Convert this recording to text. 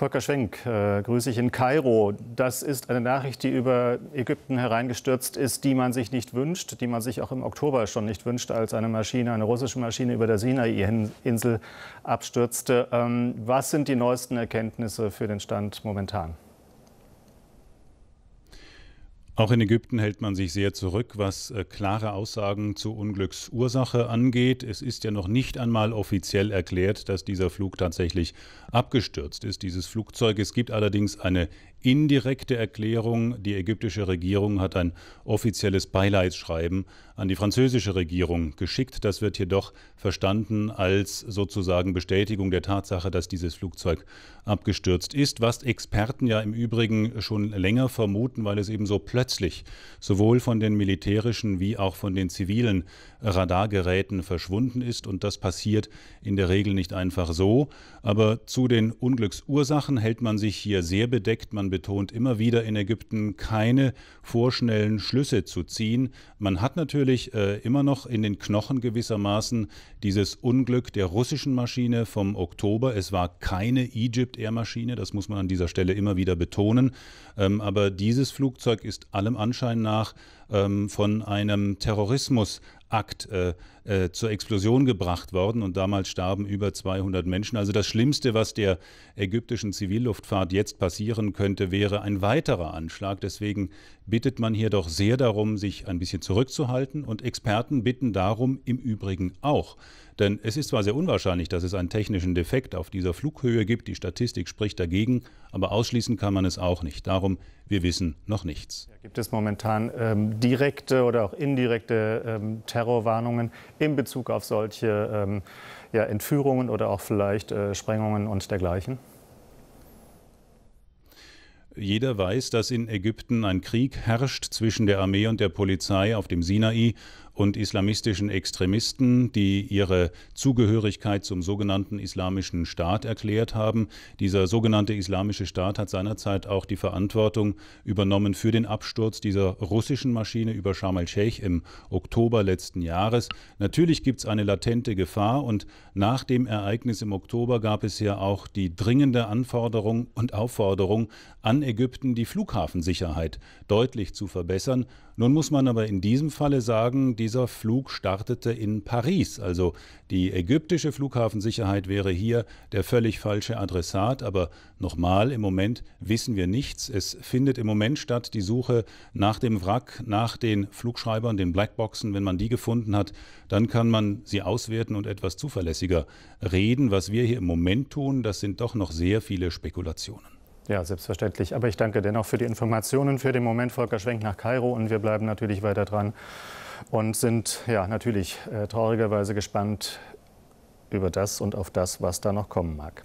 Volker Schwenk, äh, grüße ich in Kairo. Das ist eine Nachricht, die über Ägypten hereingestürzt ist, die man sich nicht wünscht, die man sich auch im Oktober schon nicht wünscht, als eine Maschine, eine russische Maschine über der Sinai-Insel abstürzte. Ähm, was sind die neuesten Erkenntnisse für den Stand momentan? Auch in Ägypten hält man sich sehr zurück, was äh, klare Aussagen zur Unglücksursache angeht. Es ist ja noch nicht einmal offiziell erklärt, dass dieser Flug tatsächlich abgestürzt ist, dieses Flugzeug. Es gibt allerdings eine indirekte Erklärung. Die ägyptische Regierung hat ein offizielles Beileidsschreiben an die französische Regierung geschickt. Das wird jedoch verstanden als sozusagen Bestätigung der Tatsache, dass dieses Flugzeug abgestürzt ist, was Experten ja im Übrigen schon länger vermuten, weil es eben so plötzlich plötzlich sowohl von den militärischen wie auch von den zivilen Radargeräten verschwunden ist. Und das passiert in der Regel nicht einfach so. Aber zu den Unglücksursachen hält man sich hier sehr bedeckt. Man betont immer wieder in Ägypten, keine vorschnellen Schlüsse zu ziehen. Man hat natürlich äh, immer noch in den Knochen gewissermaßen dieses Unglück der russischen Maschine vom Oktober. Es war keine Egypt Air Maschine, das muss man an dieser Stelle immer wieder betonen. Ähm, aber dieses Flugzeug ist allem Anschein nach ähm, von einem Terrorismus Akt äh, äh, zur Explosion gebracht worden und damals starben über 200 Menschen. Also das Schlimmste, was der ägyptischen Zivilluftfahrt jetzt passieren könnte, wäre ein weiterer Anschlag. Deswegen bittet man hier doch sehr darum, sich ein bisschen zurückzuhalten und Experten bitten darum im Übrigen auch. Denn es ist zwar sehr unwahrscheinlich, dass es einen technischen Defekt auf dieser Flughöhe gibt, die Statistik spricht dagegen, aber ausschließen kann man es auch nicht. Darum, wir wissen noch nichts. Gibt es momentan ähm, direkte oder auch indirekte ähm, Terrorwarnungen in Bezug auf solche ähm, ja, Entführungen oder auch vielleicht äh, Sprengungen und dergleichen? Jeder weiß, dass in Ägypten ein Krieg herrscht zwischen der Armee und der Polizei auf dem Sinai und islamistischen Extremisten, die ihre Zugehörigkeit zum sogenannten Islamischen Staat erklärt haben. Dieser sogenannte Islamische Staat hat seinerzeit auch die Verantwortung übernommen für den Absturz dieser russischen Maschine über Sharm el-Sheikh im Oktober letzten Jahres. Natürlich gibt es eine latente Gefahr und nach dem Ereignis im Oktober gab es ja auch die dringende Anforderung und Aufforderung an Ägypten, die Flughafensicherheit deutlich zu verbessern. Nun muss man aber in diesem Falle sagen, die dieser Flug startete in Paris. Also die ägyptische Flughafensicherheit wäre hier der völlig falsche Adressat. Aber nochmal, im Moment wissen wir nichts. Es findet im Moment statt die Suche nach dem Wrack, nach den Flugschreibern, den Blackboxen. Wenn man die gefunden hat, dann kann man sie auswerten und etwas zuverlässiger reden. Was wir hier im Moment tun, das sind doch noch sehr viele Spekulationen. Ja, selbstverständlich. Aber ich danke dennoch für die Informationen. Für den Moment Volker Schwenk nach Kairo und wir bleiben natürlich weiter dran und sind ja natürlich äh, traurigerweise gespannt über das und auf das, was da noch kommen mag.